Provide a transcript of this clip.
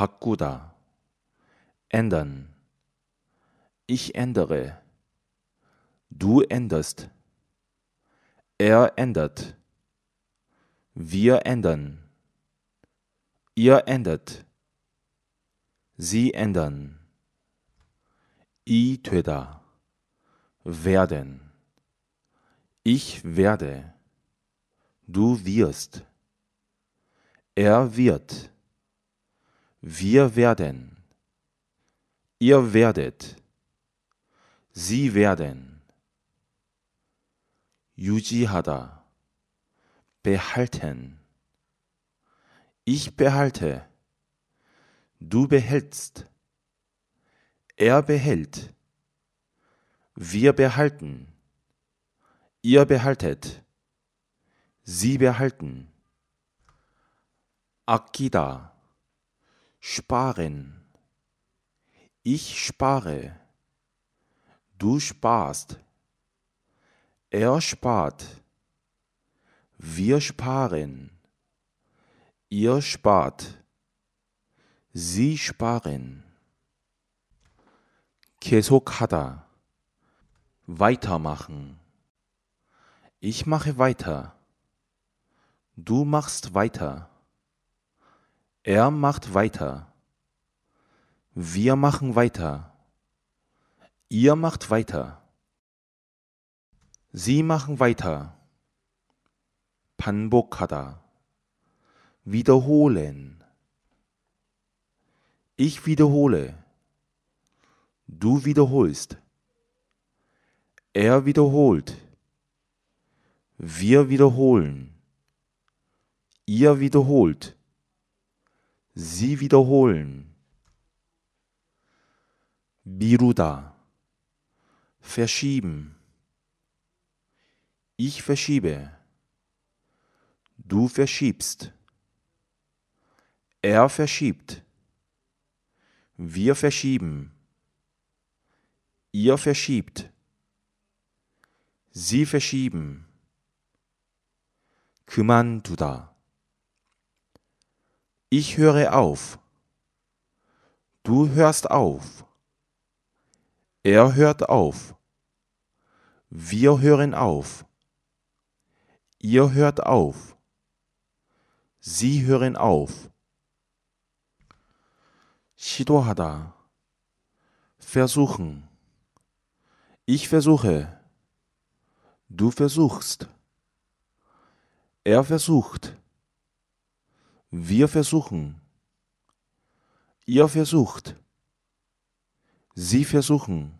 바꾸다 ändern ich ändere du änderst er ändert wir ändern ihr ändert sie ändern i 되다 werden ich werde du wirst er wird wir werden. Ihr werdet. Sie werden. 유지하다. behalten. Ich behalte. Du behältst. Er behält. Wir behalten. Ihr behaltet. Sie behalten. 아끼다. Sparen. Ich spare. Du sparst. Er spart. Wir sparen. Ihr spart. Sie sparen. 계속하다. Weitermachen. Ich mache weiter. Du machst weiter. Er macht weiter. Wir machen weiter. Ihr macht weiter. Sie machen weiter. Panbokada. Wiederholen. Ich wiederhole. Du wiederholst. Er wiederholt. Wir wiederholen. Ihr wiederholt sie wiederholen. Biruda, verschieben. Ich verschiebe. Du verschiebst. Er verschiebt. Wir verschieben. Ihr verschiebt. Sie verschieben. 그만두다. Ich höre auf. Du hörst auf. Er hört auf. Wir hören auf. Ihr hört auf. Sie hören auf. 시도하다. Versuchen. Ich versuche. Du versuchst. Er versucht. Wir versuchen. Ihr versucht. Sie versuchen.